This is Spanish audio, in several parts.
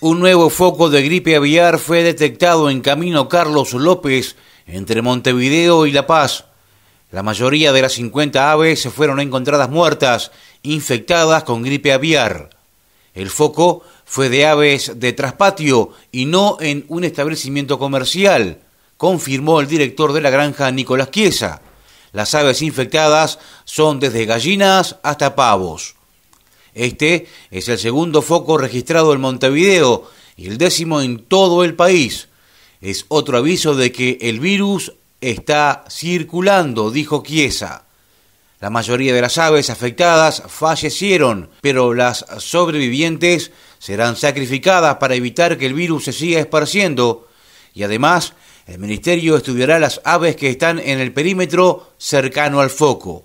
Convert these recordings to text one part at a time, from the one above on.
Un nuevo foco de gripe aviar fue detectado en Camino Carlos López, entre Montevideo y La Paz. La mayoría de las 50 aves se fueron encontradas muertas, infectadas con gripe aviar. El foco fue de aves de traspatio y no en un establecimiento comercial, confirmó el director de la granja Nicolás Quiesa. Las aves infectadas son desde gallinas hasta pavos. Este es el segundo foco registrado en Montevideo y el décimo en todo el país. Es otro aviso de que el virus está circulando, dijo Chiesa. La mayoría de las aves afectadas fallecieron, pero las sobrevivientes serán sacrificadas para evitar que el virus se siga esparciendo y además el Ministerio estudiará las aves que están en el perímetro cercano al foco.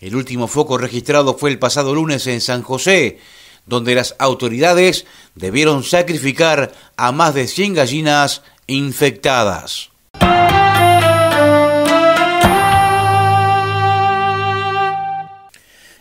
El último foco registrado fue el pasado lunes en San José, donde las autoridades debieron sacrificar a más de 100 gallinas infectadas.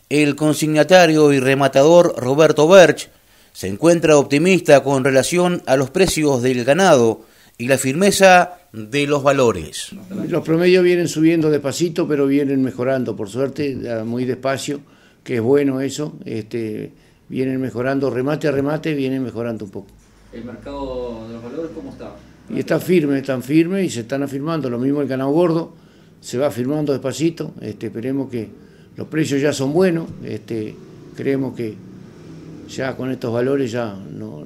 El consignatario y rematador Roberto Berch se encuentra optimista con relación a los precios del ganado y la firmeza de los valores. Los promedios vienen subiendo despacito, pero vienen mejorando, por suerte, muy despacio, que es bueno eso, este, vienen mejorando, remate a remate, vienen mejorando un poco. ¿El mercado de los valores cómo está? Y está firme, están firme y se están afirmando, lo mismo el ganado gordo, se va afirmando despacito, este, esperemos que los precios ya son buenos, este, creemos que ya con estos valores ya no,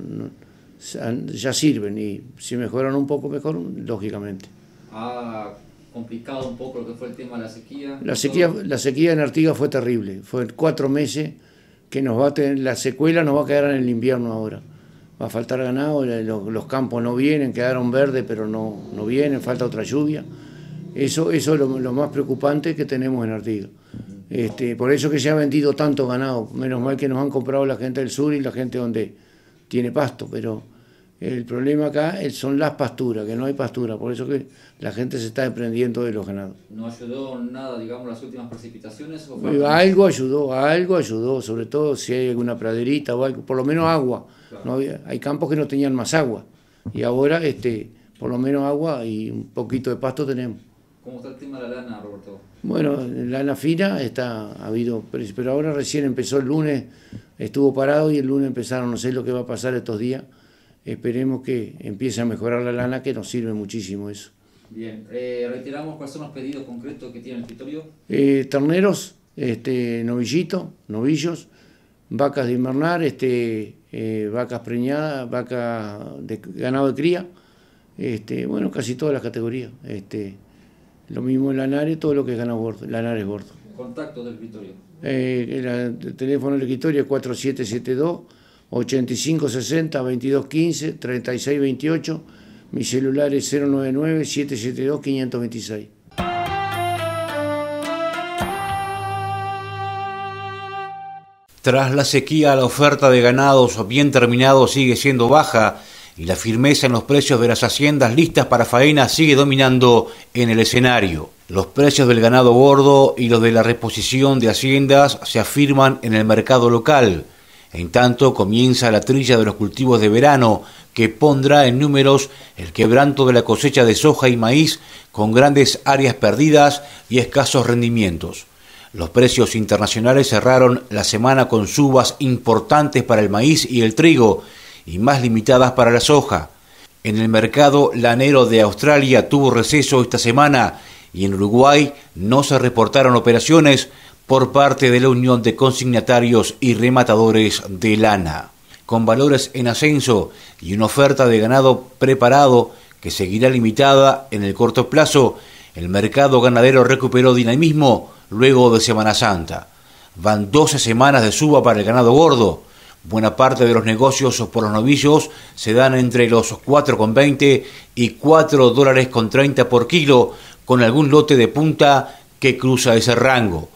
ya sirven y si mejoran un poco mejor, lógicamente. Ha complicado un poco lo que fue el tema de la sequía. La sequía, la sequía en Artigas fue terrible, fue cuatro meses que nos va a tener, la secuela nos va a quedar en el invierno ahora. Va a faltar ganado, los, campos no vienen, quedaron verdes pero no, no vienen, falta otra lluvia. Eso, eso es lo, lo más preocupante que tenemos en Artigas. Este, por eso que se ha vendido tanto ganado. Menos mal que nos han comprado la gente del sur y la gente donde tiene pasto, pero el problema acá eh, son las pasturas, que no hay pastura, por eso que la gente se está desprendiendo de los ganados. ¿No ayudó nada, digamos, las últimas precipitaciones? algo ayudó, algo ayudó, sobre todo si hay alguna praderita o algo, por lo menos agua. No había, hay campos que no tenían más agua y ahora este, por lo menos agua y un poquito de pasto tenemos. ¿Cómo está el tema de la lana, Roberto? Bueno, lana fina está, ha habido, pero ahora recién empezó el lunes, estuvo parado y el lunes empezaron, no sé lo que va a pasar estos días esperemos que empiece a mejorar la lana, que nos sirve muchísimo eso. Bien, eh, reiteramos cuáles son los pedidos concretos que tiene el escritorio. Eh, terneros, este, novillos, vacas de invernar, este, eh, vacas preñadas, vacas de ganado de cría, este, bueno, casi todas las categorías. Este, lo mismo en lanares, todo lo que es ganado gordo, lanares gordo. Contacto del escritorio. el teléfono del escritorio es 4772. 8560-2215-3628. 15 36 Mi celular es 099 772 526. Tras la sequía, la oferta de ganados bien terminados sigue siendo baja y la firmeza en los precios de las haciendas listas para faena sigue dominando en el escenario. Los precios del ganado gordo y los de la reposición de haciendas se afirman en el mercado local. En tanto, comienza la trilla de los cultivos de verano, que pondrá en números el quebranto de la cosecha de soja y maíz, con grandes áreas perdidas y escasos rendimientos. Los precios internacionales cerraron la semana con subas importantes para el maíz y el trigo, y más limitadas para la soja. En el mercado lanero de Australia tuvo receso esta semana, y en Uruguay no se reportaron operaciones por parte de la Unión de Consignatarios y Rematadores de Lana, con valores en ascenso y una oferta de ganado preparado que seguirá limitada en el corto plazo, el mercado ganadero recuperó dinamismo luego de Semana Santa. Van 12 semanas de suba para el ganado gordo. Buena parte de los negocios por los novillos se dan entre los 4,20 y 4 dólares con 30 por kilo, con algún lote de punta que cruza ese rango.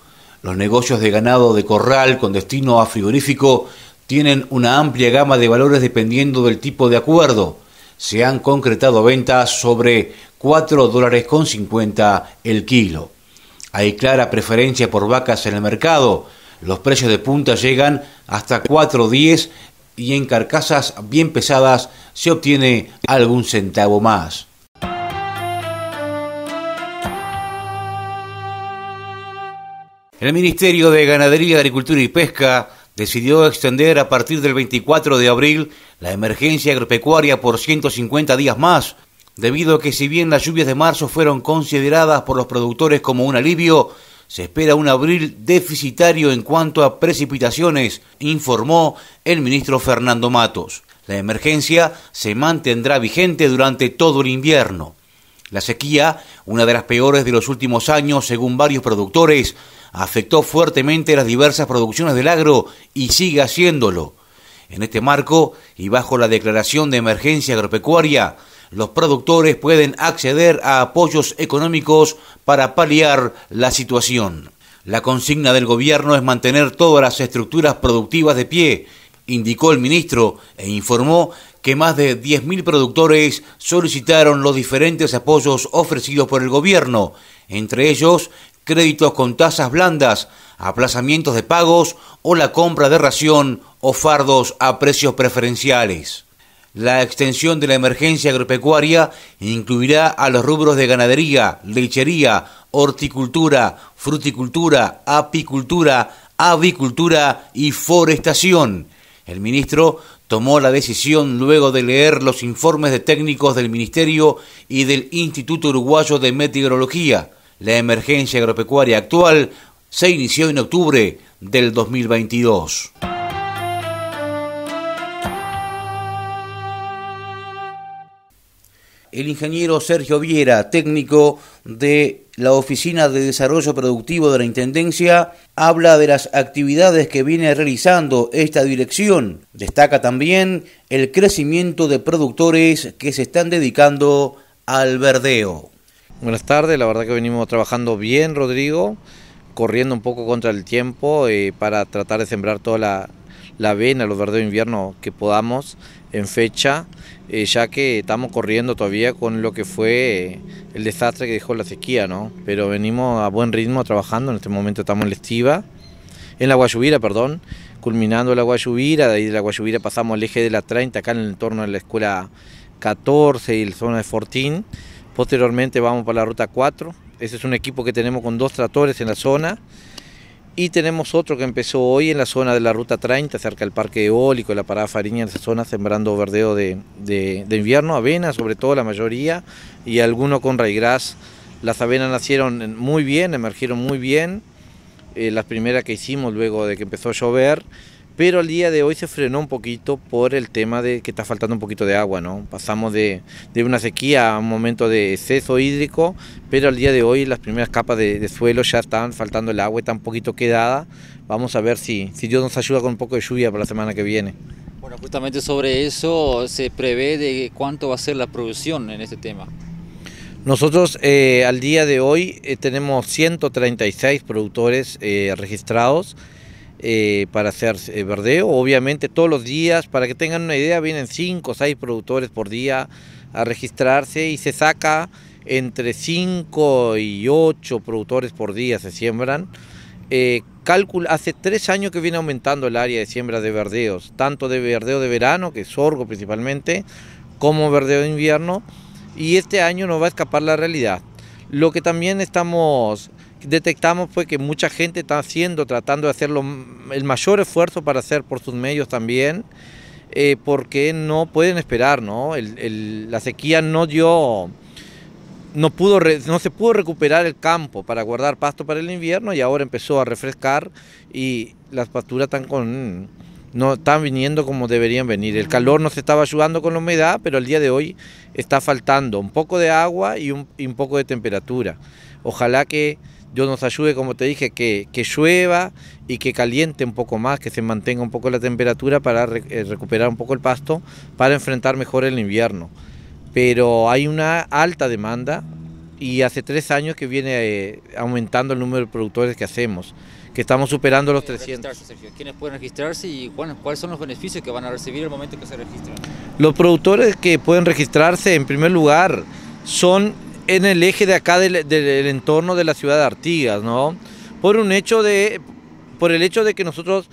Los negocios de ganado de corral con destino a frigorífico tienen una amplia gama de valores dependiendo del tipo de acuerdo. Se han concretado ventas sobre 4 dólares con 50 el kilo. Hay clara preferencia por vacas en el mercado. Los precios de punta llegan hasta 4.10 y en carcasas bien pesadas se obtiene algún centavo más. El Ministerio de Ganadería, Agricultura y Pesca decidió extender a partir del 24 de abril la emergencia agropecuaria por 150 días más, debido a que si bien las lluvias de marzo fueron consideradas por los productores como un alivio, se espera un abril deficitario en cuanto a precipitaciones, informó el ministro Fernando Matos. La emergencia se mantendrá vigente durante todo el invierno. La sequía, una de las peores de los últimos años, según varios productores, afectó fuertemente las diversas producciones del agro y sigue haciéndolo. En este marco y bajo la declaración de emergencia agropecuaria, los productores pueden acceder a apoyos económicos para paliar la situación. La consigna del gobierno es mantener todas las estructuras productivas de pie, indicó el ministro e informó que más de 10.000 productores solicitaron los diferentes apoyos ofrecidos por el gobierno, entre ellos créditos con tasas blandas, aplazamientos de pagos o la compra de ración o fardos a precios preferenciales. La extensión de la emergencia agropecuaria incluirá a los rubros de ganadería, lechería, horticultura, fruticultura, apicultura, avicultura y forestación. El ministro tomó la decisión luego de leer los informes de técnicos del Ministerio y del Instituto Uruguayo de Meteorología. La emergencia agropecuaria actual se inició en octubre del 2022. El ingeniero Sergio Viera, técnico de la Oficina de Desarrollo Productivo de la Intendencia habla de las actividades que viene realizando esta dirección. Destaca también el crecimiento de productores que se están dedicando al verdeo. Buenas tardes, la verdad que venimos trabajando bien, Rodrigo, corriendo un poco contra el tiempo eh, para tratar de sembrar toda la, la avena, los verdeos de invierno que podamos en fecha, eh, ya que estamos corriendo todavía con lo que fue eh, el desastre que dejó la sequía, ¿no? Pero venimos a buen ritmo trabajando, en este momento estamos en la estiva, en la Guayubira, perdón, culminando la Guayubira, de ahí de la Guayubira pasamos al eje de la 30, acá en el entorno de la escuela 14 y la zona de Fortín, posteriormente vamos para la ruta 4, ese es un equipo que tenemos con dos tractores en la zona, y tenemos otro que empezó hoy en la zona de la Ruta 30, cerca del Parque Eólico, la Parada Fariña, en esa zona, sembrando verdeo de, de, invierno, avena sobre todo la mayoría, y alguno con raigras. Las avenas nacieron muy bien, emergieron muy bien. Eh, las primeras que hicimos luego de que empezó a llover, pero al día de hoy se frenó un poquito por el tema de que está faltando un poquito de agua, ¿no? Pasamos de, de una sequía a un momento de exceso hídrico, pero al día de hoy las primeras capas de, suelo ya están faltando el agua, está un poquito quedada. Vamos a ver si, si Dios nos ayuda con un poco de lluvia para la semana que viene. Bueno, justamente sobre eso se prevé de cuánto va a ser la producción en este tema. Nosotros eh, al día de hoy eh, tenemos 136 productores eh, registrados eh, para hacer eh, verdeo. Obviamente todos los días, para que tengan una idea, vienen 5 o 6 productores por día a registrarse y se saca entre 5 y 8 productores por día se siembran. Eh, cálculo, hace 3 años que viene aumentando el área de siembra de verdeos, tanto de verdeo de verano, que es sorgo principalmente, como verdeo de invierno. Y este año no va a escapar la realidad. Lo que también estamos detectamos pues que mucha gente está haciendo, tratando de hacer el mayor esfuerzo para hacer por sus medios también, eh, porque no pueden esperar, ¿no? la sequía no dio, no, pudo, no se pudo recuperar el campo para guardar pasto para el invierno y ahora empezó a refrescar y las pasturas están con no están viniendo como deberían venir. El calor no se estaba ayudando con la humedad, pero el día de hoy está faltando un poco de agua y un poco de temperatura. Ojalá que Dios nos ayude, como te dije, que, que, llueva y que caliente un poco más, que se mantenga un poco la temperatura para eh, recuperar un poco el pasto, para enfrentar mejor el invierno. Pero hay una alta demanda y hace tres años que viene eh, aumentando el número de productores que hacemos, que estamos superando los 300. ¿Quiénes pueden registrarse y cuáles son los beneficios que van a recibir el momento que se registran? Los productores que pueden registrarse, en primer lugar, son en el eje de acá del, entorno de la ciudad de Artigas, ¿no? Por un hecho de, por el hecho de que nosotros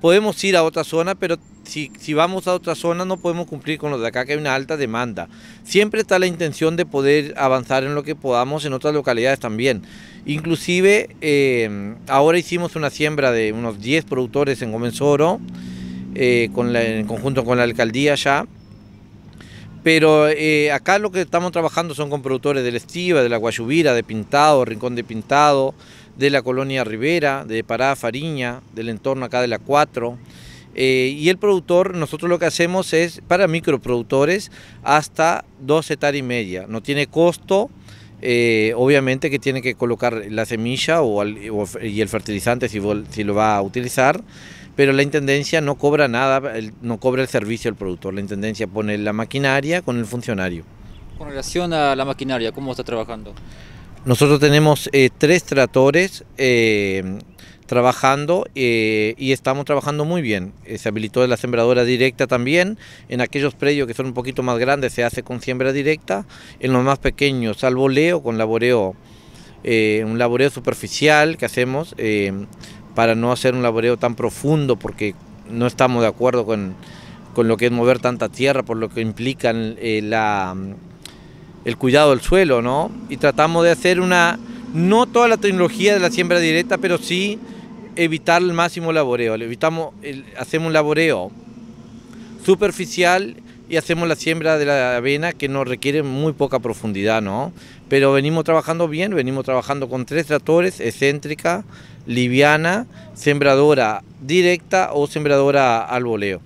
podemos ir a otra zona, pero si, si vamos a otra zona no podemos cumplir con los de acá, que hay una alta demanda. Siempre está la intención de poder avanzar en lo que podamos en otras localidades también. Inclusive, eh, ahora hicimos una siembra de unos 10 productores en Gómez Oro, eh, con en conjunto con la alcaldía ya, pero eh, acá lo que estamos trabajando son con productores del Estiva, de la Guayubira, de Pintado, Rincón de Pintado, de la Colonia Rivera, de Parada Fariña, del entorno acá de la 4. Eh, y el productor, nosotros lo que hacemos es para microproductores hasta 2 hectáreas y media. No tiene costo, eh, obviamente que tiene que colocar la semilla o, y el fertilizante si lo va a utilizar pero la intendencia no cobra nada, no cobra el servicio al productor. La intendencia pone la maquinaria con el funcionario. Con relación a la maquinaria, ¿cómo está trabajando? Nosotros tenemos eh, tres tratores eh, trabajando eh, y estamos trabajando muy bien. se habilitó la sembradora directa también. En aquellos predios que son un poquito más grandes se hace con siembra directa. En los más pequeños, salvo leo, con laboreo, un laboreo superficial que hacemos para no hacer un laboreo tan profundo porque no estamos de acuerdo con, lo que es mover tanta tierra, por lo que implica eh, el cuidado del suelo, ¿no? Y tratamos de hacer una, no toda la tecnología de la siembra directa, pero sí evitar el máximo laboreo. Evitamos hacemos un laboreo superficial y hacemos la siembra de la avena que nos requiere muy poca profundidad, ¿no? Pero venimos trabajando bien, venimos trabajando con tres tractores, excéntrica, liviana, sembradora directa o sembradora al voleo.